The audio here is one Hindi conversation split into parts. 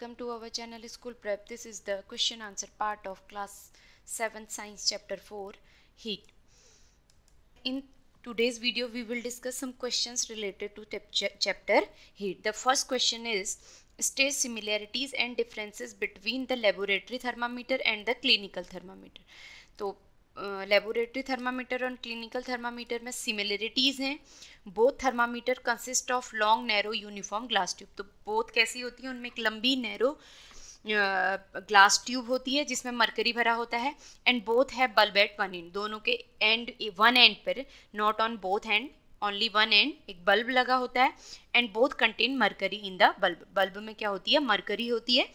welcome to our channel school prep this is the question answer part of class 7 science chapter 4 heat in today's video we will discuss some questions related to chapter heat the first question is state similarities and differences between the laboratory thermometer and the clinical thermometer so laboratory thermometer और क्लिनिकल थर्मामीटर में सिमिलरिटीज़ हैं both thermometer consist of long narrow uniform glass tube तो बोथ कैसी होती है उनमें एक लंबी नैरो ग्लास ट्यूब होती है जिसमें मरकरी भरा होता है एंड बोथ है बल्ब एट वन एंड दोनों के एंड वन एंड पर not on both end only one end एक बल्ब लगा होता है and both contain mercury in the bulb bulb में क्या होती है मरकरी होती है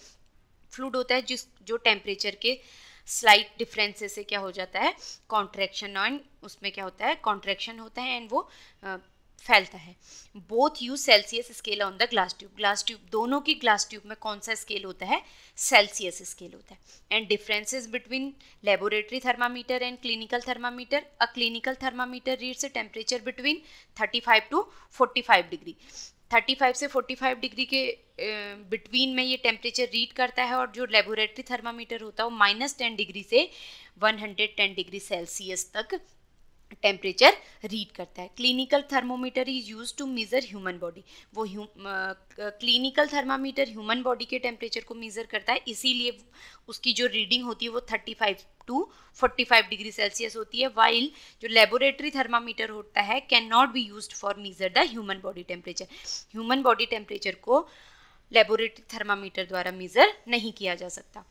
फ्लूड होता है जिस जो टेम्परेचर के uh, स्लाइट डिफरेंसेस से क्या हो जाता है कॉन्ट्रैक्शन एंड उसमें क्या होता है कॉन्ट्रैक्शन होता है एंड वो फैलता है both use Celsius scale on the glass tube glass tube दोनों की ग्लास ट्यूब में कौन सा स्केल होता है सेल्सियस स्केल होता है and differences between laboratory thermometer and clinical thermometer a clinical thermometer reads temperature between five to five degree 35 से 45 डिग्री के बिटवीन में ये टेम्परेचर रीड करता है और जो लेबोरेटरी थर्मामीटर होता है वो माइनस टेन डिग्री से 110 डिग्री सेल्सियस तक टेम्परेचर रीड करता है clinical thermometer is use to measure human body वो क्लिनिकल थर्मामीटर ह्यूमन बॉडी के टेम्परेचर को मीज़र करता है इसीलिए उसकी जो रीडिंग होती है वो 35 टू 45 डिग्री सेल्सियस होती है वाइल जो लेबोरेटरी थर्मामीटर होता है can not be use for measure the human body temperature human body temperature को लेबोरेटरी थर्मामीटर द्वारा मीजर नहीं किया जा सकता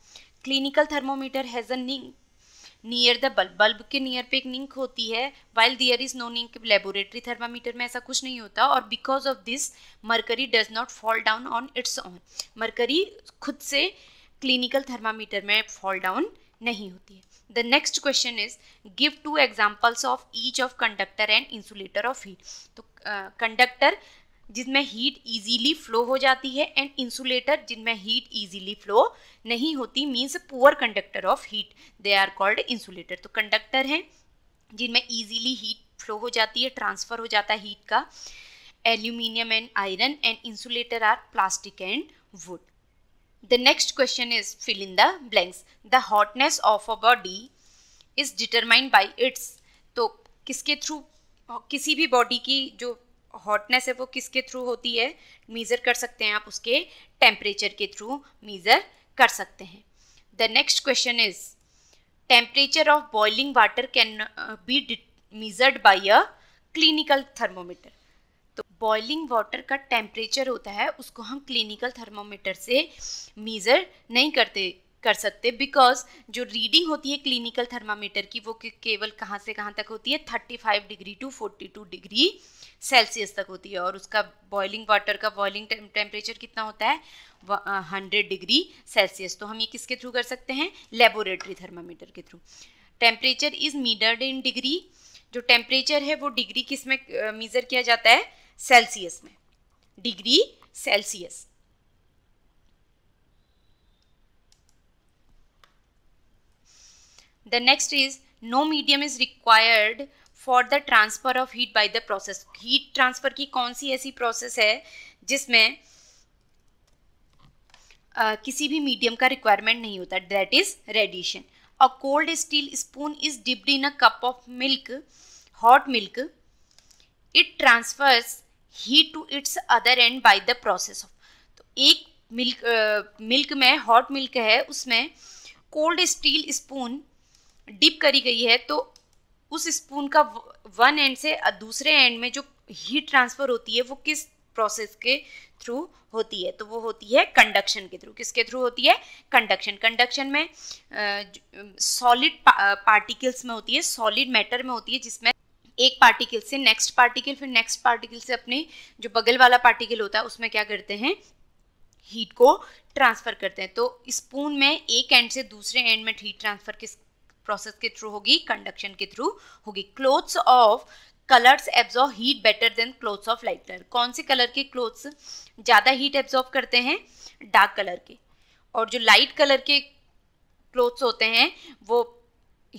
clinical thermometer has a kink near the bulb bulb के नियर पे एक निंक होती है while there is no kink laboratory thermometer में ऐसा कुछ नहीं होता और because of this mercury does not fall down on its on mercury खुद से क्लिनिकल थर्मामीटर में फॉल डाउन नहीं होती है the next question is give two examples of each of conductor and insulator of heat तो कंडक्टर uh, जिसमें हीट इजीली फ्लो हो जाती है एंड इंसुलेटर जिनमें हीट इजीली फ्लो नहीं होती means poor conductor of heat they are called insulator तो कंडक्टर हैं जिनमें इजीली हीट फ्लो हो जाती है ट्रांसफ़र हो जाता है हीट का aluminium and iron and insulator are plastic and wood The next question is fill in the blanks. The hotness of a body is determined by its तो किसके थ्रू किसी भी बॉडी की जो हॉटनेस है वो किसके थ्रू होती है मीज़र कर सकते हैं आप उसके टेम्परेचर के थ्रू मीज़र कर सकते हैं the next question is temperature of boiling water can be measured by a clinical thermometer तो बॉइलिंग वाटर का टेम्परेचर होता है उसको हम क्लिनिकल थर्मोमीटर से मीज़र नहीं करते कर सकते बिकॉज जो रीडिंग होती है क्लिनिकल थर्मामीटर की वो केवल कहाँ से कहाँ तक होती है 35 डिग्री टू 42 डिग्री सेल्सियस तक होती है और उसका बॉइलिंग वाटर का बॉइलिंग टेम्परेचर कितना होता है हंड्रेड डिग्री सेल्सियस तो हम ये किसके थ्रू कर सकते हैं लेबोरेटरी थर्मामीटर के through temperature is measured in degree जो टेम्परेचर है वो डिग्री किस में मीज़र किया जाता है सेल्सियस में degree Celsius the next is no medium is required for the transfer of heat by the process heat transfer की कौन सी ऐसी प्रोसेस है जिसमें uh, किसी भी मीडियम का रिक्वायरमेंट नहीं होता that is radiation a cold steel spoon is dipped in a cup of milk hot milk it transfers heat to its other end by the process of तो एक मिल्क मिल्क में हॉट मिल्क है उसमें कोल्ड स्टील स्पून डिप करी गई है तो उस स्पून का वन एंड से दूसरे एंड में जो हीट ट्रांसफ़र होती है वो किस प्रोसेस के थ्रू होती है तो वो होती है कंडक्शन के थ्रू किसके थ्रू होती है कंडक्शन कंडक्शन में सॉलिड पार्टिकल्स में होती है सॉलिड मैटर में होती है जिसमें एक पार्टिकल से नेक्स्ट पार्टिकल फिर नेक्स्ट पार्टिकल से अपने जो बगल वाला पार्टिकल होता है उसमें क्या करते हैं हीट को ट्रांसफ़र करते हैं तो स्पून में एक एंड से दूसरे एंड में हीट ट्रांसफ़र किस प्रोसेस के थ्रू होगी कंडक्शन के थ्रू होगी clothes of colours absorb heat better than clothes of light colour कौन से कलर के क्लोथ्स ज़्यादा हीट एब्जॉर्व करते हैं डार्क कलर के और जो लाइट कलर के क्लोथ्स होते हैं वो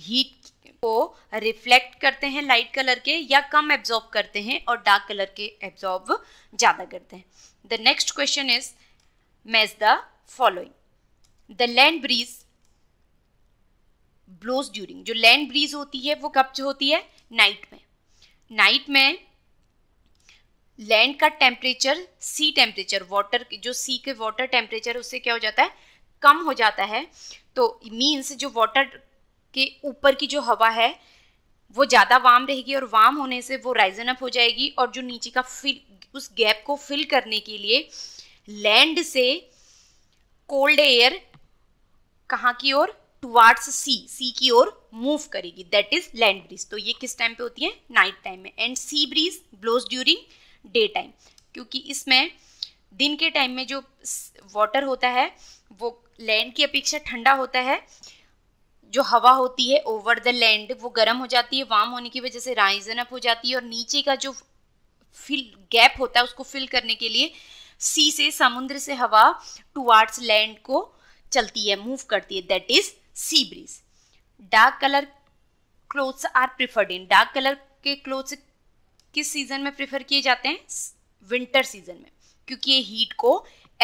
हीट को रिफ्लेक्ट करते हैं लाइट कलर के या कम एब्जॉर्ब करते हैं और डार्क कलर के एब्जॉर्ब ज़्यादा करते हैं the next question is match the following the land breeze blows during जो लैंड ब्रीज होती है वो कब होती है नाइट में नाइट में लैंड का टेम्परेचर सी टेम्परेचर वाटर जो सी के वाटर टेम्परेचर उससे क्या हो जाता है कम हो जाता है तो मीन्स जो वाटर कि ऊपर की जो हवा है वो ज़्यादा वाम रहेगी और वाम होने से वो राइजन अप हो जाएगी और जो नीचे का फिल उस गैप को फिल करने के लिए लैंड से कोल्ड एयर कहाँ की ओर टुवार्ड्स सी सी की ओर मूव करेगी दैट इज लैंड ब्रीज तो ये किस टाइम पे होती है नाइट टाइम में and sea breeze blows during day time क्योंकि इसमें दिन के टाइम में जो वाटर होता है वो लैंड की अपेक्षा ठंडा होता है जो हवा होती है ओवर द लैंड वो गर्म हो जाती है वार्म होने की वजह से राइजन अप हो जाती है और नीचे का जो फिल गैप होता है उसको फिल करने के लिए सी से समुद्र से हवा टुवार्ड्स लैंड को चलती है मूव करती है that is sea breeze dark colour clothes are preferred in dark colour के क्लोथ्स किस सीजन में प्रिफर किए जाते हैं विंटर सीजन में क्योंकि ये हीट को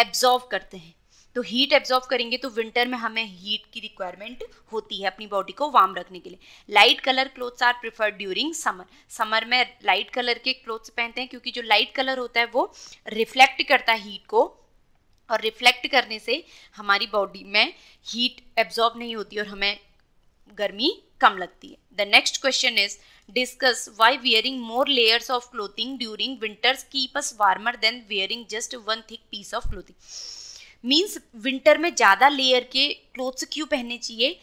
एब्जॉर्व करते हैं तो हीट एब्जॉर्व करेंगे तो विंटर में हमें हीट की रिक्वायरमेंट होती है अपनी बॉडी को वार्म रखने के लिए light colour clothes are preferred during summer summer में लाइट कलर के क्लोथ्स पहनते हैं क्योंकि जो लाइट कलर होता है वो रिफ्लेक्ट करता है हीट को और रिफ्लेक्ट करने से हमारी बॉडी में हीट एब्जॉर्ब नहीं होती और हमें गर्मी कम लगती है the next question is discuss why wearing more layers of clothing during winters keep us warmer than wearing just one thick piece of clothing means winter में ज़्यादा लेयर के क्लोथ्स क्यों पहनने चाहिए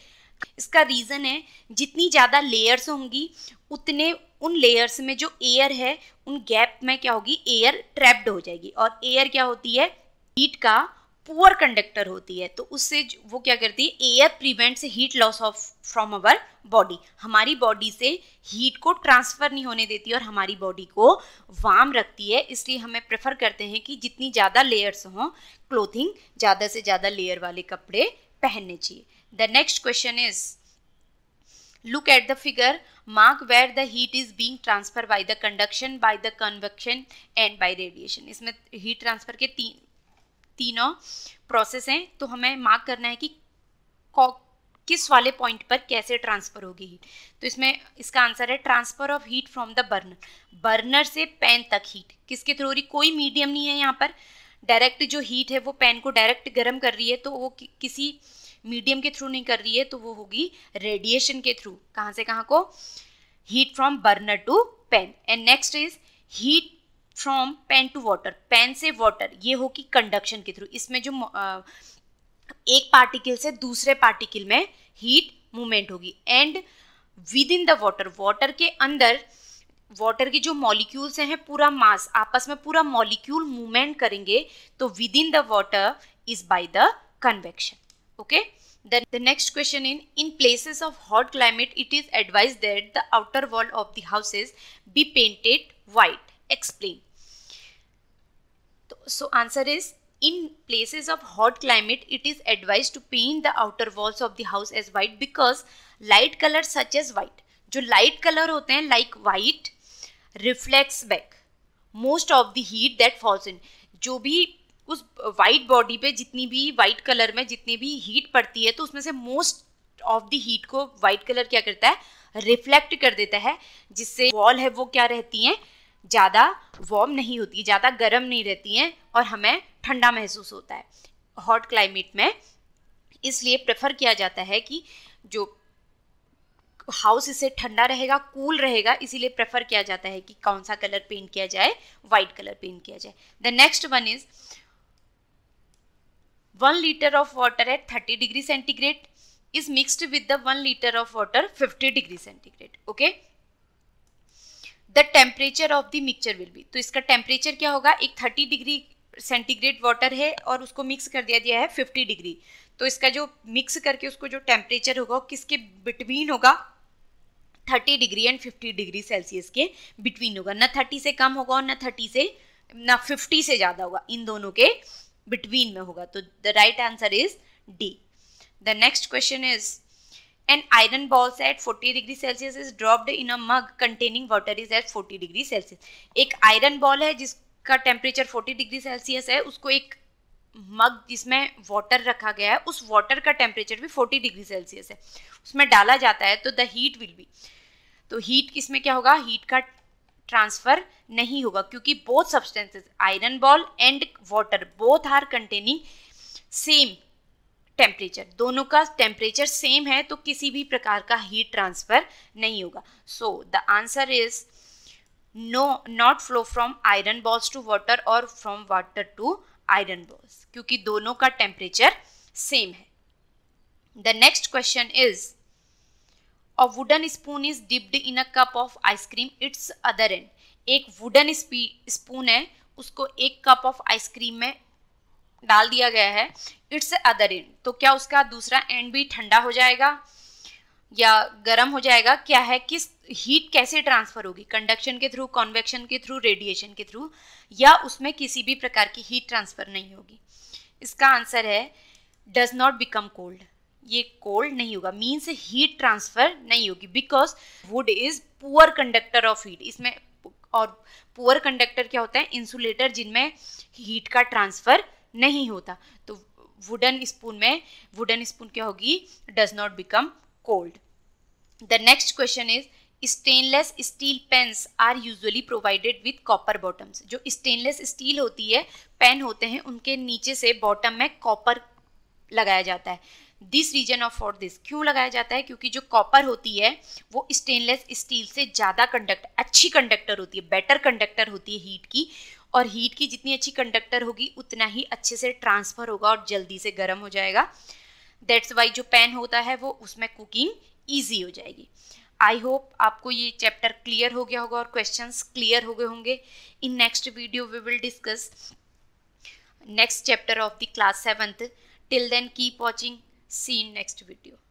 इसका रीज़न है जितनी ज़्यादा लेयर्स होंगी उतने उन लेयर्स में जो एयर है उन गैप में क्या होगी एयर ट्रैप्ड हो जाएगी और एयर क्या होती है हीट का पुअर कंडक्टर होती है तो उससे वो क्या करती है air prevents heat loss of from our body हमारी बॉडी से हीट को ट्रांसफ़र नहीं होने देती और हमारी बॉडी को वार्म रखती है इसलिए हमें प्रेफर करते हैं कि जितनी ज़्यादा लेयर्स हों क्लोथिंग ज़्यादा से ज़्यादा लेयर वाले कपड़े पहनने चाहिए the next question is look at the figure mark where the heat is being transfer by the conduction by the convection and by radiation इसमें हीट ट्रांसफर के तीन तीनों प्रोसेस हैं तो हमें मार्क करना है कि किस वाले पॉइंट पर कैसे ट्रांसफ़र होगी हीट तो इसमें इसका आंसर है transfer of heat from the burner burner से पैन तक हीट किसके थ्रू रही कोई मीडियम नहीं है यहाँ पर डायरेक्ट जो हीट है वो पैन को डायरेक्ट गर्म कर रही है तो वो कि, किसी मीडियम के थ्रू नहीं कर रही है तो वो होगी रेडिएशन के थ्रू कहाँ से कहाँ को heat from burner to pan and next is heat from pan to water pan से वाटर ये हो कि कंडक्शन के थ्रू इसमें जो एक पार्टिकल से दूसरे पार्टिकल में हीट मूवमेंट होगी and within the water water के अंदर वाटर के जो मॉलिक्यूल्स हैं पूरा मास आपस में पूरा मॉलिक्यूल मूवमेंट करेंगे तो within the water is by the convection okay then the next question in in places of hot climate it is advise that the outer wall of the houses be painted white. Explain so answer is in places of hot climate it is advised to paint the outer walls of the house as white because light color such as white jo light color hote hain like white reflects back most of the heat that falls in jo bhi उस वाइट बॉडी पे जितनी भी वाइट कलर में जितनी भी हीट पड़ती है तो उसमें से मोस्ट ऑफ द हीट को वाइट कलर क्या करता है रिफ्लेक्ट कर देता है जिससे वॉल है वो क्या रहती हैं ज़्यादा वार्म नहीं होती ज़्यादा गर्म नहीं रहती हैं और हमें ठंडा महसूस होता है हॉट क्लाइमेट में इसलिए प्रेफर किया जाता है कि जो हाउस इसे ठंडा रहेगा कूल रहेगा इसीलिए प्रेफर किया जाता है कि कौन सा कलर पेंट किया जाए वाइट कलर पेंट किया जाए the next one is one litre of water at thirty degree centigrade is mixed with the one litre of water fifty degree centigrade okay the temperature of the mixture will be तो इसका टेम्परेचर क्या होगा एक थर्टी डिग्री सेंटीग्रेड वाटर है और उसको मिक्स कर दिया गया है फिफ्टी डिग्री तो इसका जो मिक्स करके उसको जो टेम्परेचर होगा किसके बिटवीन होगा thirty degree and fifty degree Celsius के बिटवीन होगा ना थर्टी से कम होगा और ना थर्टी से ना फिफ्टी से ज़्यादा होगा इन दोनों के बिटवीन में होगा तो the right answer is D the next question is an iron balls at 40 degree celsius is dropped in a mug containing water is at 40 degree celsius एक iron ball है जिसका temperature 40 degree celsius है उसको एक मग जिसमें वाटर रखा गया है उस वाटर का टेम्परेचर भी 40 डिग्री सेल्सियस है उसमें डाला जाता है तो द हीट विल बी तो हीट किसमें क्या होगा हीट का ट्रांसफर नहीं होगा क्योंकि both substances iron ball and water both are containing same temperature दोनों का टेम्परेचर सेम है तो किसी भी प्रकार का हीट ट्रांसफ़र नहीं होगा so the answer is no not flow from iron balls to water और from water to iron balls क्योंकि दोनों का टेम्परेचर सेम है the next question is a wooden spoon is dipped in a cup of ice cream its other end एक वुडन स्पून है उसको एक कप ऑफ आइसक्रीम में डाल दिया गया है इट्स अदर एंड तो क्या उसका दूसरा एंड भी ठंडा हो जाएगा या गर्म हो जाएगा क्या है किस हीट कैसे ट्रांसफर होगी कंडक्शन के थ्रू कॉन्वेक्शन के थ्रू रेडिएशन के थ्रू या उसमें किसी भी प्रकार की हीट ट्रांसफर नहीं होगी इसका आंसर है डज नॉट बिकम कोल्ड ये कोल्ड नहीं होगा मीन्स हीट ट्रांसफर नहीं होगी because wood is poor conductor of heat इसमें और पुअर कंडक्टर क्या होता है इंसुलेटर जिनमें हीट का ट्रांसफर नहीं होता तो वुडन स्पून में वुडन स्पून क्या होगी does not become cold the next question is stainless steel pans are usually provided with copper bottoms जो स्टेनलेस स्टील होती है पेन होते हैं उनके नीचे से बॉटम में कॉपर लगाया जाता है this reason of for this क्यों लगाया जाता है क्योंकि जो कॉपर होती है वो स्टेनलेस स्टील से ज़्यादा कंडक्ट अच्छी कंडक्टर होती है बेटर कंडक्टर होती है हीट की और हीट की जितनी अच्छी कंडक्टर होगी उतना ही अच्छे से ट्रांसफ़र होगा और जल्दी से गर्म हो जाएगा दैट्स वाई जो पैन होता है वो उसमें कुकिंग ईजी हो जाएगी आई होप आपको ये चैप्टर क्लियर हो गया होगा और क्वेश्चन क्लियर हो गए होंगे in next video we will discuss next chapter of the class seventh till then keep watching see in next video